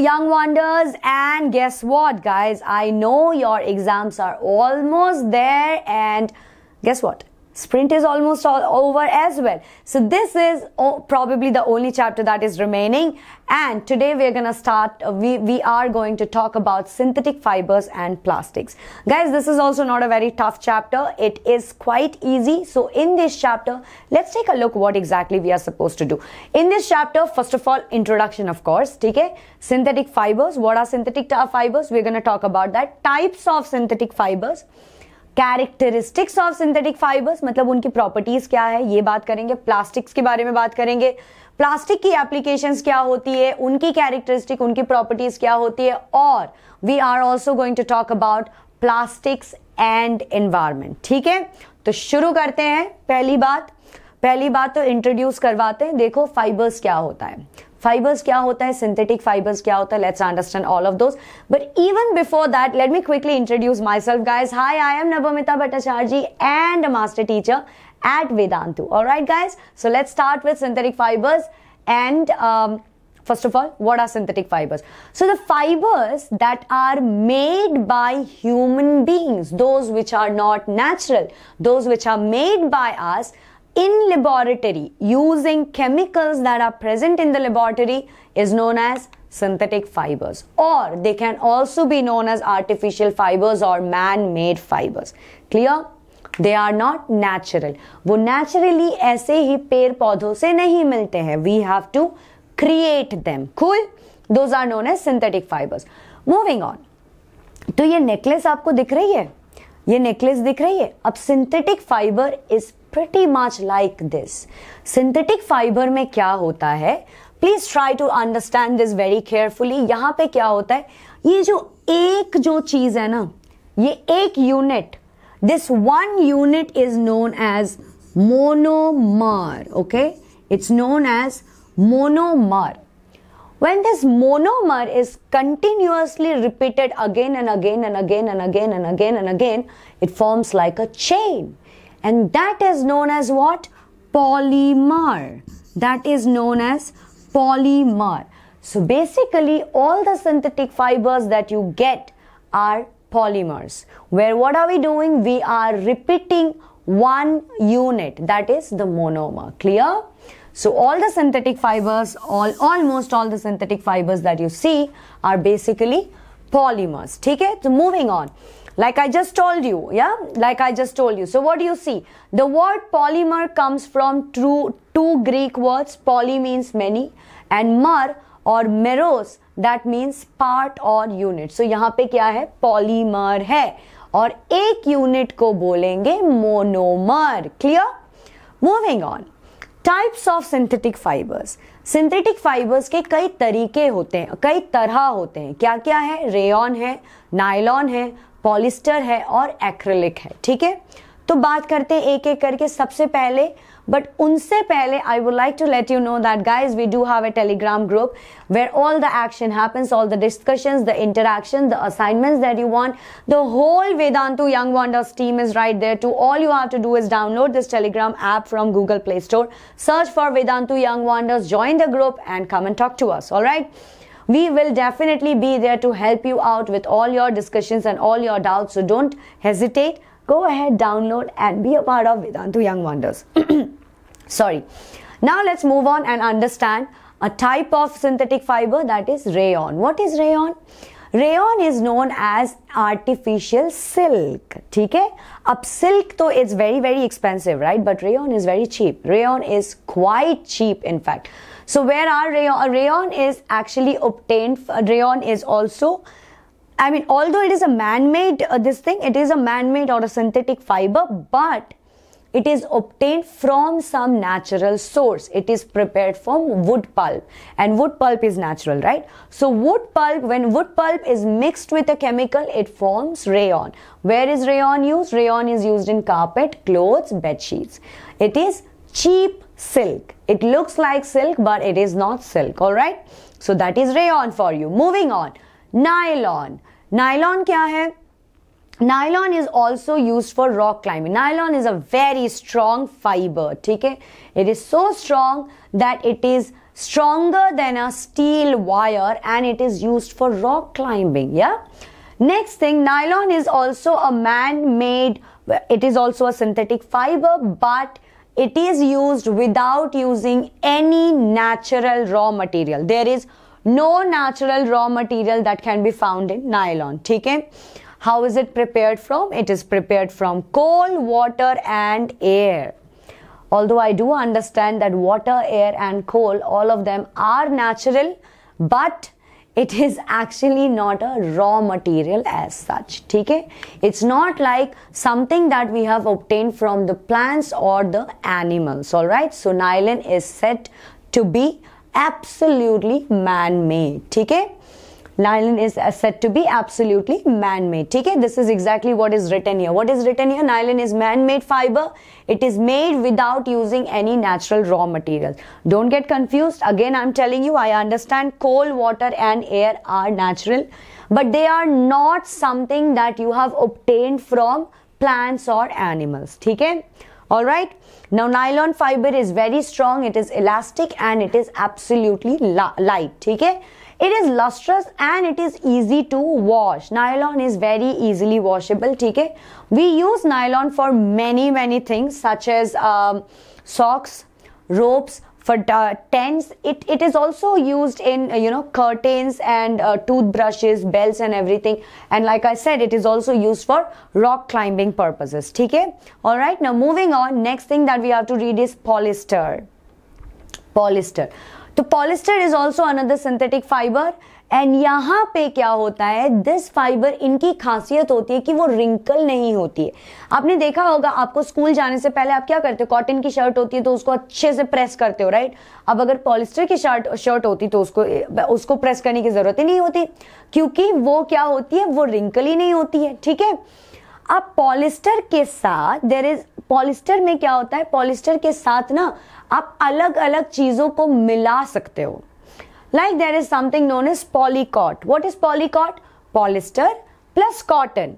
Young Wonders. And guess what, guys? I know your exams are almost there. And guess what? sprint is almost all over as well so this is probably the only chapter that is remaining and today we're gonna start uh, we, we are going to talk about synthetic fibers and plastics guys this is also not a very tough chapter it is quite easy so in this chapter let's take a look what exactly we are supposed to do in this chapter first of all introduction of course okay synthetic fibers what are synthetic fibers we're gonna talk about that types of synthetic fibers characteristics of synthetic fibres मतलब उनकी properties क्या है ये बात करेंगे plastics के बारे में बात करेंगे प्लास्टिक की एप्लीकेशन क्या होती है उनकी कैरेक्टरिस्टिक उनकी प्रॉपर्टीज क्या होती है और we are also going to talk about plastics and environment ठीक है तो शुरू करते हैं पहली बात पहली बात तो इंट्रोड्यूस करवाते हैं देखो फाइबर्स क्या होता है फाइबर्स क्या होता है सिंथेटिक फाइबर्स क्या होता है let's understand all of those but even before that let me quickly introduce myself guys hi I am Navamita Bhattacharya and master teacher at Vedantu. All right, guys. So let's start with synthetic fibers. And um, first of all, what are synthetic fibers? So the fibers that are made by human beings, those which are not natural, those which are made by us, in laboratory using chemicals that are present in the laboratory is known as synthetic fibers or they can also be known as artificial fibers or man-made fibers clear they are not natural wo naturally aise hi ped पौधों se nahi milte hain we have to create them cool those are known as synthetic fibers moving on to ye necklace aapko dikh rahi hai ये necklace दिख रही है अब synthetic fibre is pretty much like this. Synthetic fiber में क्या होता है please try to understand this very carefully यहाँ पे क्या होता है ये जो एक जो चीज है ना ये एक unit this one unit is known as monomer okay it's known as monomer when this monomer is continuously repeated again and again and again and again and again and again, it forms like a chain. and that is known as what? Polymer. That is known as polymer. So basically all the synthetic fibers that you get are polymers. Where what are we doing? We are repeating one unit that is the monomer. Clear? So all the synthetic fibers, all almost all the synthetic fibers that you see are basically polymers. Okay, so moving on. like I just told you, yeah, like I just told you. So what do you see? The word polymer comes from two, two Greek words. Poly means many and mer or meros that means part or unit so yahan pe kya hai polymer hai और एक unit को बोलेंगे monomer clear moving on types of synthetic fibers synthetic fibers के कई तरीके होते हैं कई तरह होते हैं क्या क्या है रेयन है नायलॉन है पॉलिस्टर है और एक्रेलिक है ठीक है तो बात करते हैं एक एक करके सबसे पहले बट उनसे पहले I would like to let you know that guys we do have a Telegram group where all the action happens all the discussion the interaction the assignment that you want the whole Vedantu Young Wonders team is right there to all you have to do is download this Telegram app from Google Play Store search for Vedantu Young Wonders join the group and come and talk to us all right We will definitely be there to help you out with all your discussions and all your doubts. So don't hesitate. Go ahead, download, and be a part of Vedantu Young Wonders. Sorry. Now let's move on and understand a type of synthetic fiber that is rayon. What is rayon? Rayon is known as artificial silk. ठीक है अब though तो very very expensive, right? But rayon is very cheap. Rayon is quite cheap, in fact. So where are rayon? Rayon is actually obtained. Rayon is also, I mean, although it is a man-made uh, this thing, it is a man-made or a synthetic fiber, but it is obtained from some natural source. It is prepared from wood pulp and wood pulp is natural, right? So wood pulp, when wood pulp is mixed with a chemical, it forms rayon. Where is rayon used? Rayon is used in carpet, clothes, bed sheets. It is cheap silk. It looks like silk, but it is not silk. All right. So that is rayon for you. Moving on. Nylon. Nylon क्या है? Nylon is also used for rock climbing. Nylon is a very strong fiber. Okay. It is so strong that it is stronger than a steel wire and it is used for rock climbing. Yeah. Next thing, nylon is also a man-made. It is also a synthetic fiber, but it is used without using any natural raw material there is no natural raw material that can be found in nylon Okay? how is it prepared from it is prepared from coal water and air although i do understand that water air and coal all of them are natural but it is actually not a raw material as such okay it's not like something that we have obtained from the plants or the animals all right so nylon is said to be absolutely man made okay Nylon is uh, said to be absolutely man-made. Okay, this is exactly what is written here. What is written here? Nylon is man-made fiber. It is made without using any natural raw materials. Don't get confused. Again, I'm telling you, I understand coal, water and air are natural, but they are not something that you have obtained from plants or animals. Okay, all right. Now nylon fiber is very strong, it is elastic and it is absolutely light. Okay. It is lustrous and it is easy to wash. Nylon is very easily washable. Okay? We use nylon for many, many things such as um, socks, ropes, for tents it, it is also used in uh, you know curtains and uh, toothbrushes belts and everything and like i said it is also used for rock climbing purposes okay all right now moving on next thing that we have to read is polyester polyester तो polyester is also another synthetic fiber and यहाँ पे क्या होता है this fibre इनकी खासियत होती है कि वो रिंकल नहीं होती है आपने देखा होगा आपको स्कूल जाने से पहले आप क्या करते हो कॉटन की शर्ट होती है तो उसको अच्छे से प्रेस करते हो राइट अब अगर पॉलिस्टर की शर्ट शर्ट होती तो उसको उसको प्रेस करने की ज़रूरत ही नहीं होती क्योंकि वो क्या होती है वो रिंकल ही नहीं होती है ठीक है अब पॉलिस्टर के साथ देर इज पॉलिस्टर में क्या होता है पॉलिस्टर के साथ ना आप अलग अलग चीज़ों को मिला सकते हो like there is something known is polycot what is polycot polyester plus cotton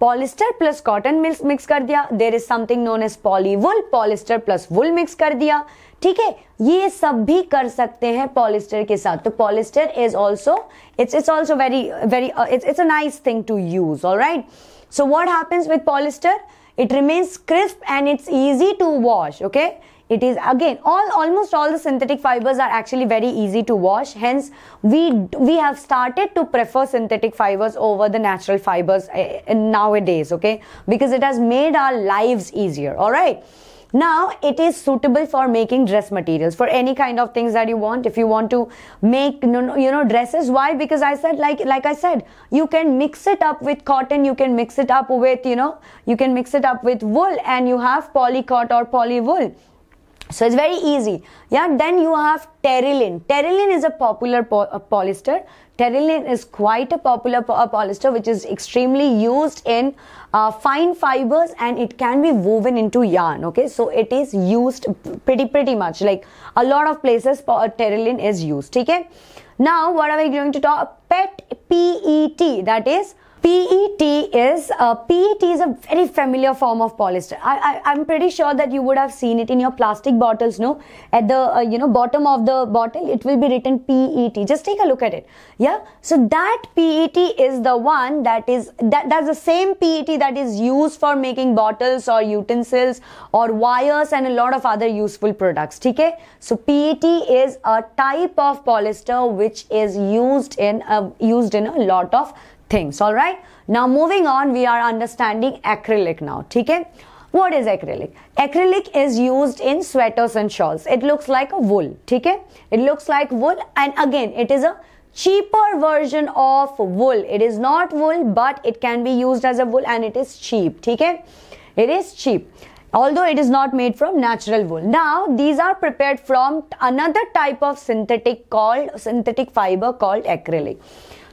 polyester plus cotton mix कर दिया there is something known as polywool polyester plus wool mix कर दिया ठीक है ये सब भी कर सकते हैं पॉलिस्टर के साथ तो polyester is also it's it's also very very it's it's a nice thing to use all right so what happens with polyester It remains crisp and it's easy to wash, okay? It is again, all almost all the synthetic fibers are actually very easy to wash. Hence, we we have started to prefer synthetic fibers over the natural fibers eh, nowadays, okay? Because it has made our lives easier, all right? Now it is suitable for making dress materials for any kind of things that you want. If you want to make you know dresses, why? Because I said like like I said, you can mix it up with cotton, you can mix it up with you know you can mix it up with wool, and you have polycot or poly wool so it's very easy. Yeah, then you have terylene. Terylene is a popular po a polyester. Terylene is quite a popular po a polyester which is extremely used in uh, fine fibers and it can be woven into yarn. Okay, so it is used pretty pretty much like a lot of places terylene is used. Okay, now what are we going to talk? PET PET that is PET is uh, PET is a very familiar form of polyester. I, I, am pretty sure that you would have seen it in your plastic bottles. No, at the uh, you know bottom of the bottle, it will be written PET. Just take a look at it. Yeah. So that PET is the one that is that that's the same PET that is used for making bottles or utensils or wires and a lot of other useful products. Okay. So PET is a type of polyester which is used in a, uh, used in a lot of things all right now moving on we are understanding acrylic now okay what is acrylic acrylic is used in sweaters and shawls it looks like a wool okay it looks like wool and again it is a cheaper version of wool it is not wool but it can be used as a wool and it is cheap okay it is cheap although it is not made from natural wool. Now, these are prepared from another type of synthetic called synthetic fiber called acrylic.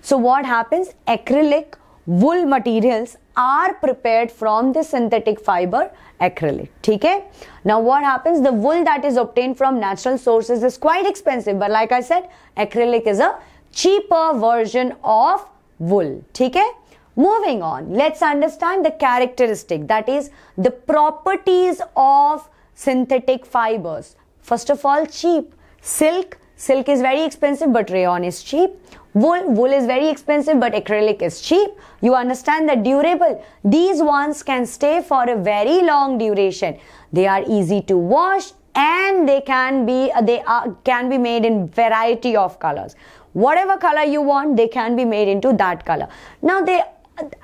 So what happens? Acrylic wool materials are prepared from the synthetic fiber acrylic. Okay? Now what happens? The wool that is obtained from natural sources is quite expensive. But like I said, acrylic is a cheaper version of wool. Okay? Moving on, let's understand the characteristic that is the properties of synthetic fibers. First of all, cheap. Silk, silk is very expensive, but rayon is cheap. Wool, wool is very expensive but acrylic is cheap. You understand that durable. These ones can stay for a very long duration. They are easy to wash and they can be uh, they are, can be made in variety of colors. Whatever color you want, they can be made into that color. Now they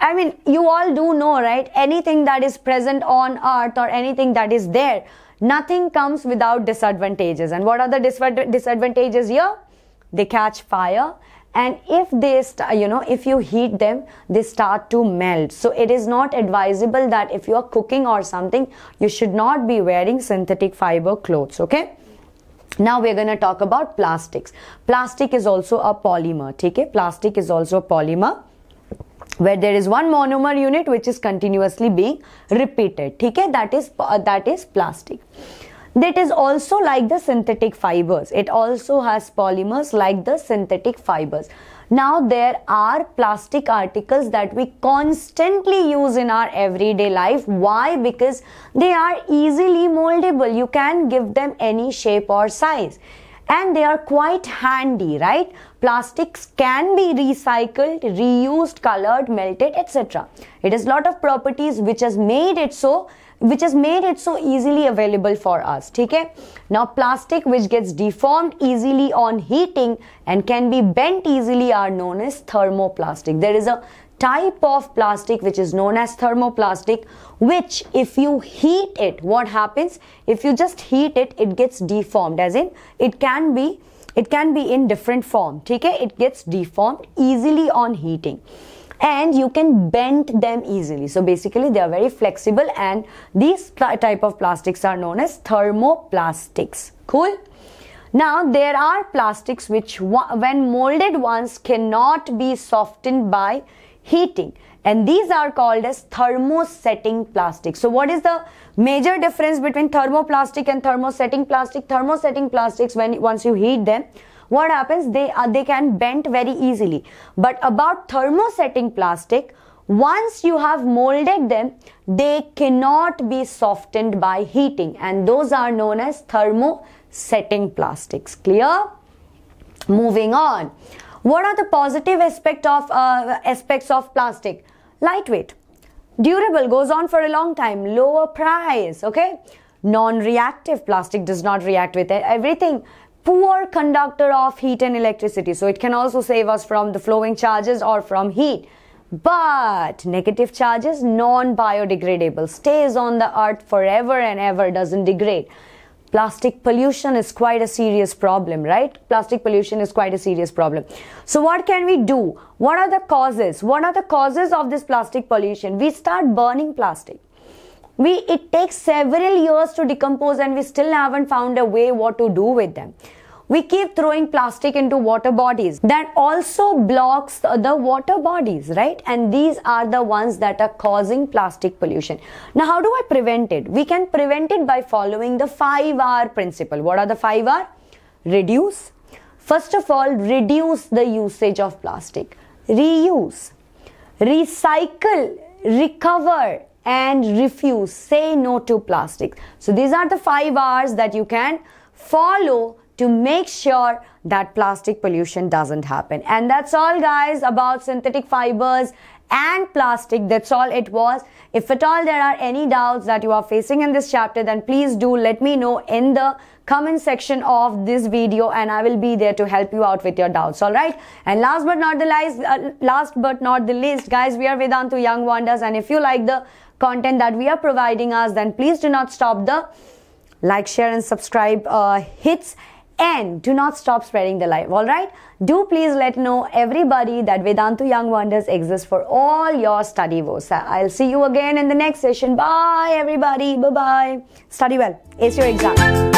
I mean, you all do know, right? Anything that is present on earth or anything that is there, nothing comes without disadvantages. And what are the disadvantages here? They catch fire, and if they you know if you heat them they start to melt so it is not advisable that if you are cooking or something you should not be wearing synthetic fiber clothes okay now we're going to talk about plastics plastic is also a polymer okay plastic is also a polymer where there is one monomer unit which is continuously being repeated okay that is uh, that is plastic that is also like the synthetic fibers. It also has polymers like the synthetic fibers. Now there are plastic articles that we constantly use in our everyday life. Why? Because they are easily moldable. You can give them any shape or size. And they are quite handy, right? Plastics can be recycled, reused, colored, melted, etc. It has lot of properties which has made it so which has made it so easily available for us Okay? now plastic which gets deformed easily on heating and can be bent easily are known as thermoplastic there is a type of plastic which is known as thermoplastic which if you heat it what happens if you just heat it it gets deformed as in it can be it can be in different form Okay? it gets deformed easily on heating and you can bend them easily. So basically they are very flexible and these type of plastics are known as thermoplastics. Cool? Now there are plastics which when molded ones cannot be softened by heating and these are called as thermosetting plastic. So what is the major difference between thermoplastic and thermosetting plastic? Thermosetting plastics when once you heat them what happens they are uh, they can bend very easily but about thermosetting plastic once you have molded them they cannot be softened by heating and those are known as thermosetting plastics clear moving on what are the positive aspect of uh, aspects of plastic lightweight durable goes on for a long time lower price okay non-reactive plastic does not react with everything poor conductor of heat and electricity. So it can also save us from the flowing charges or from heat. But negative charges, non-biodegradable, stays on the earth forever and ever, doesn't degrade. Plastic pollution is quite a serious problem, right? Plastic pollution is quite a serious problem. So what can we do? What are the causes? What are the causes of this plastic pollution? We start burning plastic we it takes several years to decompose and we still haven't found a way what to do with them we keep throwing plastic into water bodies that also blocks the water bodies right and these are the ones that are causing plastic pollution now how do i prevent it we can prevent it by following the 5 r principle what are the 5 r reduce first of all reduce the usage of plastic reuse recycle recover and refuse. Say no to plastics. So these are the five R's that you can follow to make sure that plastic pollution doesn't happen. And that's all guys about synthetic fibers and plastic. That's all it was. If at all there are any doubts that you are facing in this chapter, then please do let me know in the comment section of this video and I will be there to help you out with your doubts. All right. And last but not the least, uh, last but not the least, guys, we are Vedantu Young Wonders. And if you like the content that we are providing us, then please do not stop the like, share, and subscribe uh, hits and do not stop spreading the light. all right do please let know everybody that vedantu young wonders exists for all your study woes i'll see you again in the next session bye everybody bye bye study well ace your exam